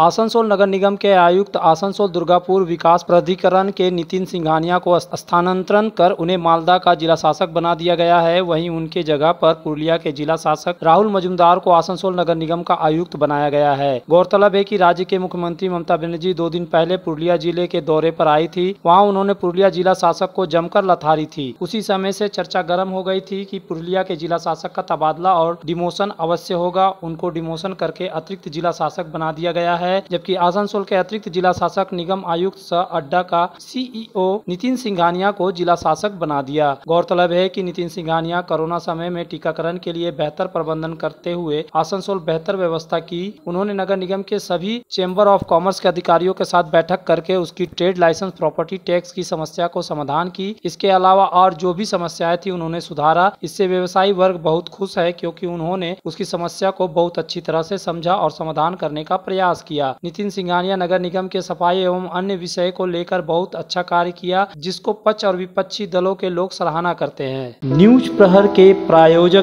आसनसोल नगर निगम के आयुक्त आसनसोल दुर्गापुर विकास प्राधिकरण के नितिन सिंघानिया को स्थानांतरण कर उन्हें मालदा का जिला शासक बना दिया गया है वहीं उनके जगह पर पुरुलिया के जिला शासक राहुल मजुमदार को आसनसोल नगर निगम का आयुक्त बनाया गया है गौरतलब है की राज्य के मुख्यमंत्री ममता बनर्जी दो दिन पहले पुरुलिया जिले के दौरे पर आई थी वहाँ उन्होंने पुरुलिया जिला शासक को जमकर लथारी थी उसी समय ऐसी चर्चा गर्म हो गयी थी की पुरुलिया के जिला शासक का तबादला और डिमोशन अवश्य होगा उनको डिमोशन करके अतिरिक्त जिला शासक बना दिया गया है है जबकि आसनसोल के अतिरिक्त जिला शासक निगम आयुक्त सह अड्डा का सीईओ e नितिन सिंघानिया को जिला शासक बना दिया गौरतलब है कि नितिन सिंघानिया कोरोना समय में टीकाकरण के लिए बेहतर प्रबंधन करते हुए आसनसोल बेहतर व्यवस्था की उन्होंने नगर निगम के सभी चैम्बर ऑफ कॉमर्स के अधिकारियों के साथ बैठक करके उसकी ट्रेड लाइसेंस प्रॉपर्टी टैक्स की समस्या को समाधान की इसके अलावा और जो भी समस्याएं थी उन्होंने सुधारा इससे व्यवसायी वर्ग बहुत खुश है क्योंकि उन्होंने उसकी समस्या को बहुत अच्छी तरह से समझा और समाधान करने का प्रयास किया किया नितिन सिंघानिया नगर निगम के सफाई एवं अन्य विषय को लेकर बहुत अच्छा कार्य किया जिसको पक्ष और विपक्षी दलों के लोग सराहना करते हैं न्यूज प्रहर के प्रायोजक